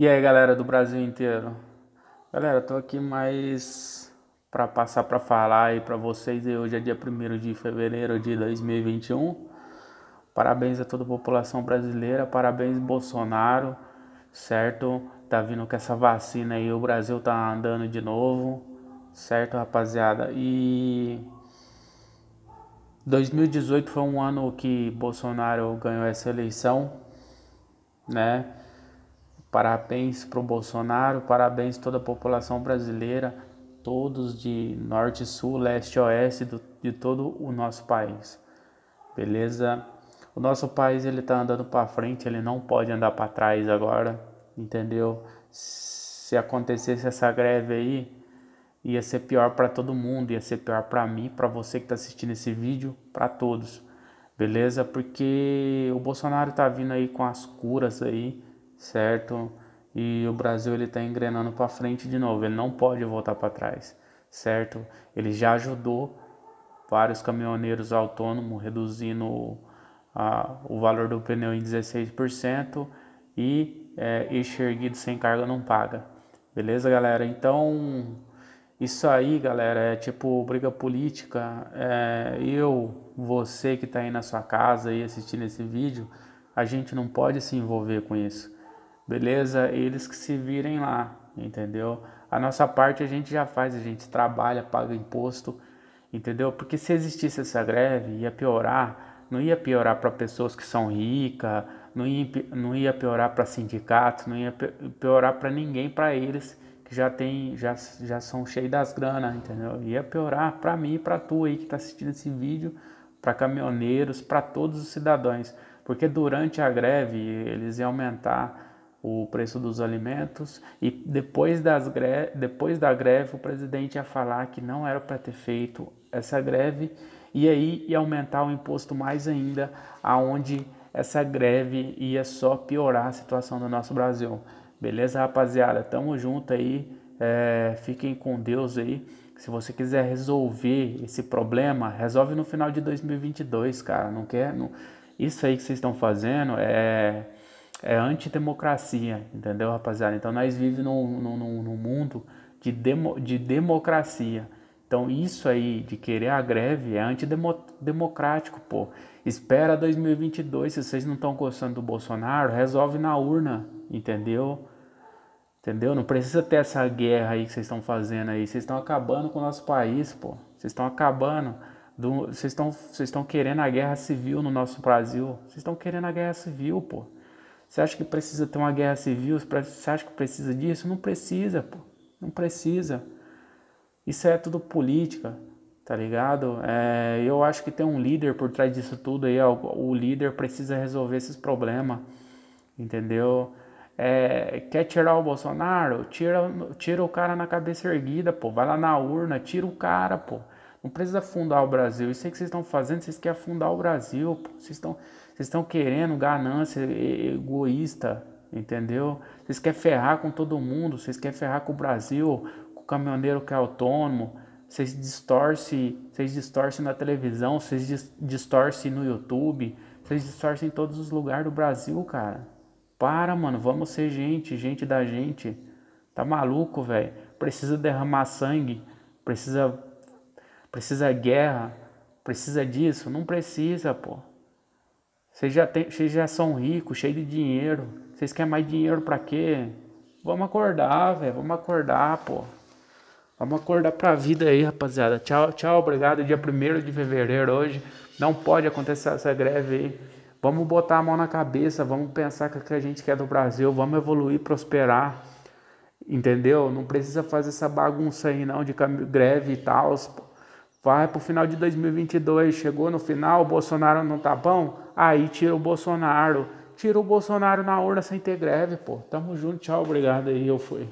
E aí, galera do Brasil inteiro. Galera, tô aqui mais para passar para falar aí para vocês. E hoje é dia 1 de fevereiro de 2021. Parabéns a toda a população brasileira, parabéns Bolsonaro, certo? Tá vindo com essa vacina aí, o Brasil tá andando de novo, certo, rapaziada? E 2018 foi um ano que Bolsonaro ganhou essa eleição, né? Parabéns para o Bolsonaro, parabéns toda a população brasileira, todos de norte, sul, leste, oeste do, de todo o nosso país. Beleza? O nosso país ele tá andando para frente, ele não pode andar para trás agora, entendeu? Se acontecesse essa greve aí, ia ser pior para todo mundo, ia ser pior para mim, para você que está assistindo esse vídeo, para todos. Beleza? Porque o Bolsonaro tá vindo aí com as curas aí certo? E o Brasil ele está engrenando para frente de novo, ele não pode voltar para trás, certo? Ele já ajudou vários caminhoneiros autônomos reduzindo a, o valor do pneu em 16% e é, enxerguido sem carga não paga. Beleza, galera? Então, isso aí, galera, é tipo briga política. É, eu, você que está aí na sua casa e assistindo esse vídeo, a gente não pode se envolver com isso beleza? Eles que se virem lá, entendeu? A nossa parte a gente já faz, a gente trabalha, paga imposto, entendeu? Porque se existisse essa greve, ia piorar, não ia piorar para pessoas que são ricas, não ia, não ia piorar para sindicatos, não ia piorar para ninguém, para eles que já tem, já, já são cheios das grana, entendeu? Ia piorar para mim, para tu aí que está assistindo esse vídeo, para caminhoneiros, para todos os cidadãos, porque durante a greve eles iam aumentar o preço dos alimentos e depois, das gre depois da greve o presidente ia falar que não era para ter feito essa greve e aí ia aumentar o imposto mais ainda, aonde essa greve ia só piorar a situação do nosso Brasil. Beleza, rapaziada? Tamo junto aí, é, fiquem com Deus aí. Se você quiser resolver esse problema, resolve no final de 2022, cara. Não quer? Não... Isso aí que vocês estão fazendo é é antidemocracia, entendeu, rapaziada? Então nós vivemos num, num, num mundo de, demo, de democracia. Então isso aí de querer a greve é antidemocrático, pô. Espera 2022, se vocês não estão gostando do Bolsonaro, resolve na urna, entendeu? Entendeu? Não precisa ter essa guerra aí que vocês estão fazendo aí. Vocês estão acabando com o nosso país, pô. Vocês estão acabando. Vocês do... estão querendo a guerra civil no nosso Brasil. Vocês estão querendo a guerra civil, pô. Você acha que precisa ter uma guerra civil? Você acha que precisa disso? Não precisa, pô. Não precisa. Isso é tudo política, tá ligado? É, eu acho que tem um líder por trás disso tudo aí. Ó, o líder precisa resolver esses problemas, entendeu? É, quer tirar o Bolsonaro? Tira, tira o cara na cabeça erguida, pô. Vai lá na urna, tira o cara, pô. Não precisa afundar o Brasil. Isso aí que vocês estão fazendo, vocês querem afundar o Brasil. Vocês estão, vocês estão querendo ganância egoísta, entendeu? Vocês querem ferrar com todo mundo, vocês querem ferrar com o Brasil, com o caminhoneiro que é autônomo. Vocês distorcem, vocês distorcem na televisão, vocês distorcem no YouTube, vocês distorcem em todos os lugares do Brasil, cara. Para, mano, vamos ser gente, gente da gente. Tá maluco, velho? Precisa derramar sangue, precisa Precisa guerra? Precisa disso? Não precisa, pô. Vocês já, tem, vocês já são ricos, cheios de dinheiro. Vocês querem mais dinheiro para quê? Vamos acordar, velho. Vamos acordar, pô. Vamos acordar pra vida aí, rapaziada. Tchau, tchau, obrigado. Dia 1 de fevereiro hoje. Não pode acontecer essa greve aí. Vamos botar a mão na cabeça, vamos pensar o que a gente quer do Brasil, vamos evoluir, prosperar. Entendeu? Não precisa fazer essa bagunça aí não de greve e tal. Vai para o final de 2022, chegou no final, o Bolsonaro não tá bom, aí tira o Bolsonaro. Tira o Bolsonaro na urna sem ter greve, pô. Tamo junto, tchau, obrigado aí, eu fui.